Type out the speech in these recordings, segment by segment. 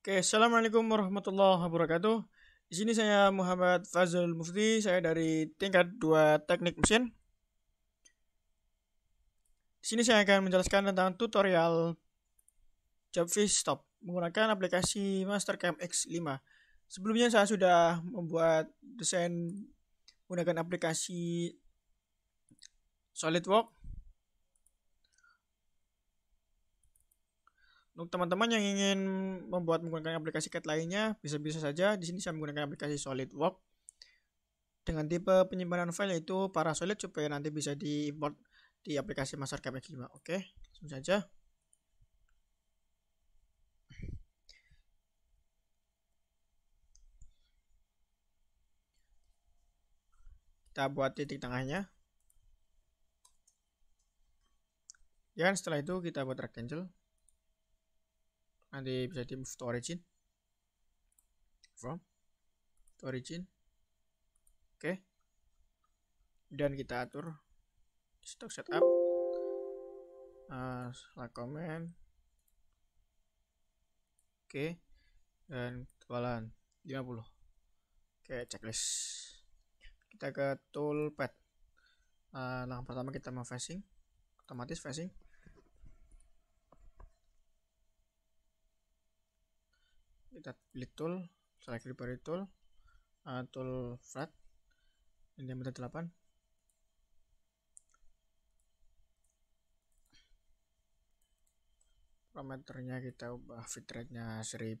Oke, Assalamualaikum warahmatullahi wabarakatuh. Di sini saya Muhammad Fazul Mufti, saya dari tingkat 2 teknik mesin. Di sini saya akan menjelaskan tentang tutorial job Jobfish Stop menggunakan aplikasi Mastercam X5. Sebelumnya saya sudah membuat desain menggunakan aplikasi SolidWorks Untuk teman-teman yang ingin membuat menggunakan aplikasi CAD lainnya, bisa-bisa saja di sini saya menggunakan aplikasi SolidWorks dengan tipe penyimpanan file itu yaitu Solid supaya nanti bisa diimport di aplikasi Master KPK juga. Oke, langsung saja. Kita buat titik tengahnya. Dan ya setelah itu kita buat rectangle nanti bisa di move to origin from to origin oke okay. dan kita atur stock setup uh, eh, select command oke okay. dan ketebalan 50 oke okay, checklist kita ke toolpad uh, eh, langkah pertama kita mau facing otomatis facing kita pilih tool select klik tool uh, tool flat ini diameter 8 parameternya kita ubah fitrate nya 1000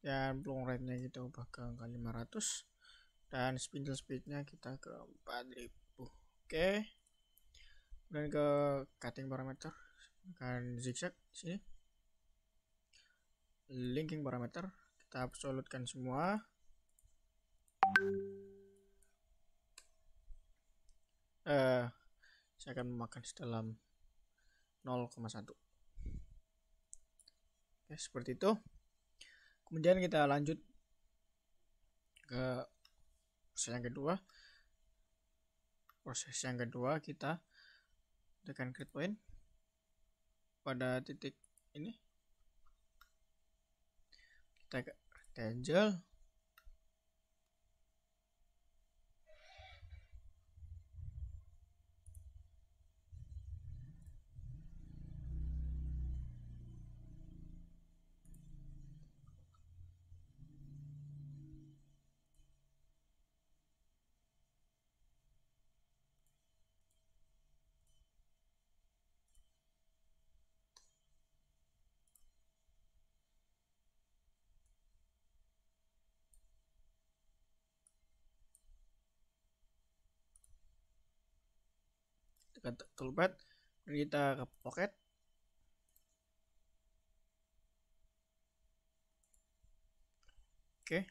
dan blown rate-nya kita ubah ke angka 500 dan spindle speed-nya kita ke 4000 oke okay. kemudian ke cutting parameter akan zigzag sini linking parameter kita absolutkan semua eh saya akan memakan dalam 0,1 oke seperti itu kemudian kita lanjut ke proses yang kedua proses yang kedua kita tekan create point pada titik ini tag Angel kita toolbar kita ke pocket oke okay.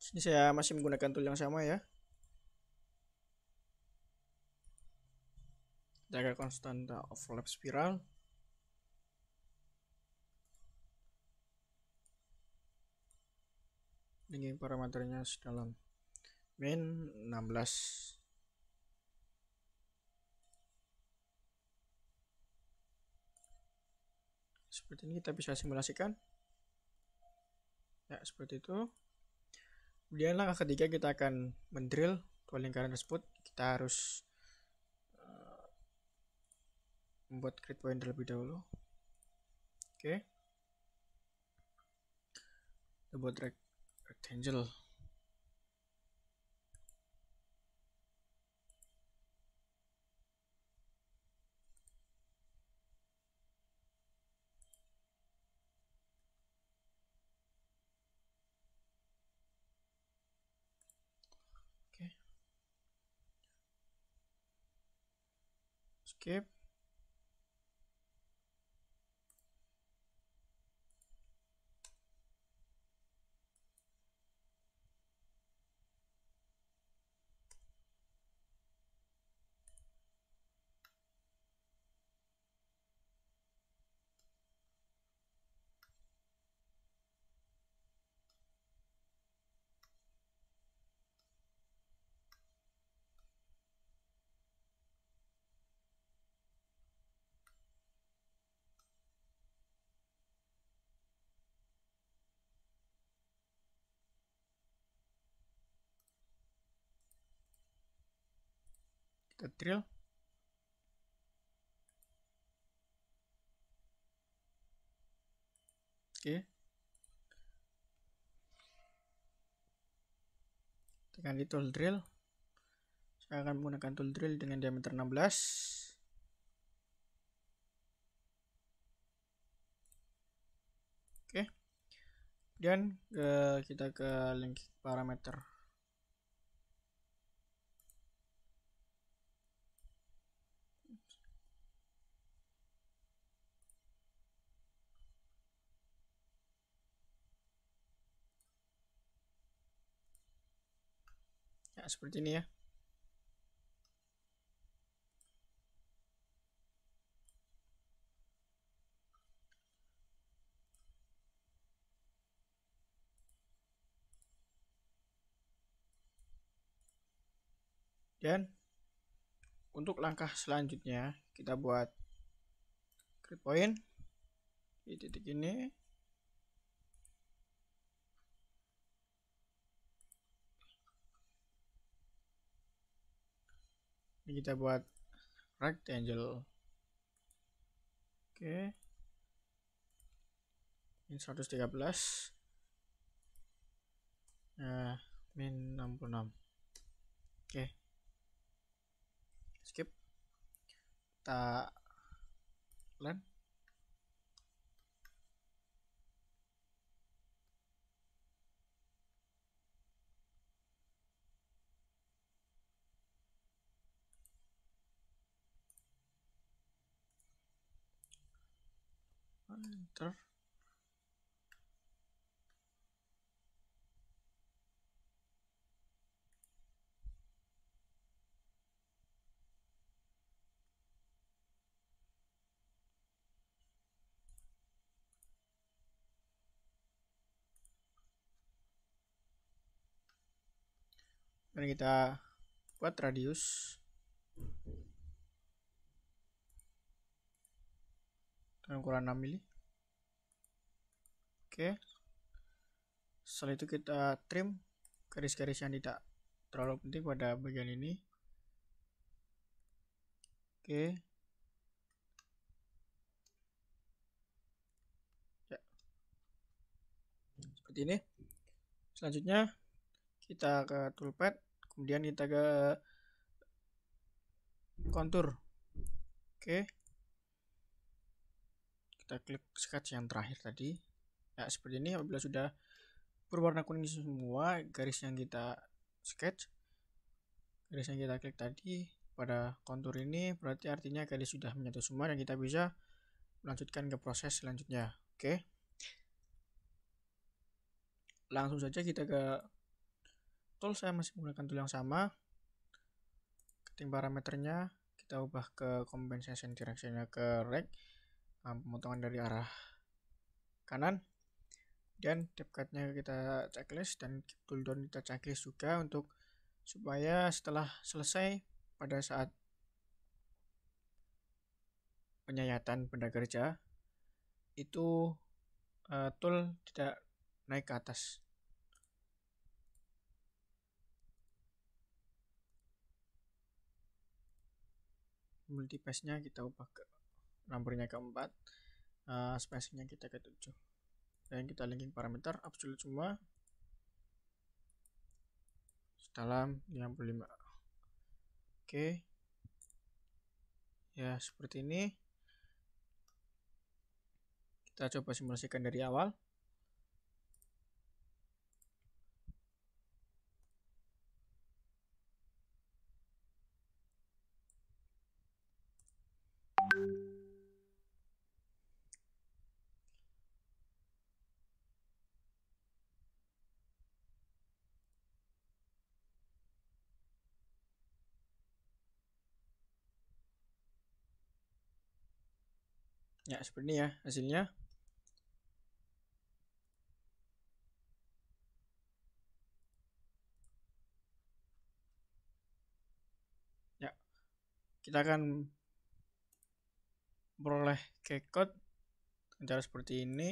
sini saya masih menggunakan tool yang sama ya jaga konstanta overlap spiral dengan parameternya sedalam min 16 seperti ini kita bisa simulasikan ya seperti itu kemudian langkah ketiga kita akan mendrill dua lingkaran tersebut kita harus uh, membuat grid point terlebih dahulu oke okay. kita buat rect rectangle que ke drill oke tekan di tool drill saya akan menggunakan tool drill dengan diameter 16 Oke. Dan ke, eh, kita ke link parameter seperti ini ya dan untuk langkah selanjutnya kita buat grid point di titik ini ini kita buat rectangle oke okay. ini 113 nah min 66 oke okay. skip kita land enter dan kita buat radius dan ukuran 6 mili oke setelah itu kita trim garis-garis yang tidak terlalu penting pada bagian ini oke ya. seperti ini selanjutnya kita ke toolpad kemudian kita ke kontur oke kita klik sketch yang terakhir tadi Nah, seperti ini apabila sudah berwarna kuning semua garis yang kita sketch, garis yang kita klik tadi pada kontur ini berarti artinya garis sudah menyatu semua dan kita bisa melanjutkan ke proses selanjutnya. Oke. Langsung saja kita ke tool saya masih menggunakan tool yang sama. Keting parameternya kita ubah ke compensation directionnya ke rect nah, pemotongan dari arah kanan kemudian dekatnya kita checklist dan cooldown kita checklist juga untuk supaya setelah selesai pada saat penyayatan benda kerja itu uh, tool tidak naik ke atas multipass-nya kita ubah ke nomornya keempat uh, e, spacing kita ke 7 dan kita linking parameter absolute semua dalam 55 oke ya seperti ini kita coba simulasikan dari awal Ya, seperti ini ya hasilnya. Ya. Kita akan beroleh keycode cara seperti ini.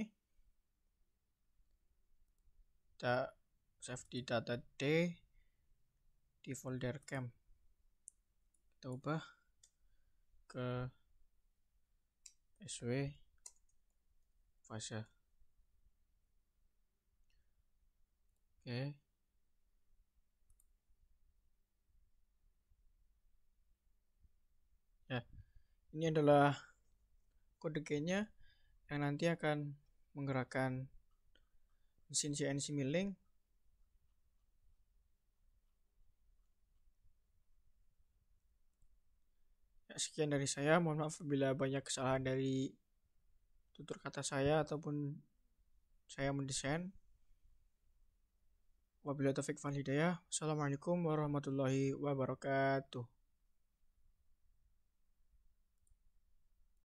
Kita save di data D di folder cam. Kita ubah ke SW Fasya oke ya ini adalah kode g yang nanti akan menggerakkan mesin CNC milling sekian dari saya. Mohon maaf bila banyak kesalahan dari tutur kata saya ataupun saya mendesain. Wabillahi taufik wal hidayah. Assalamualaikum warahmatullahi wabarakatuh.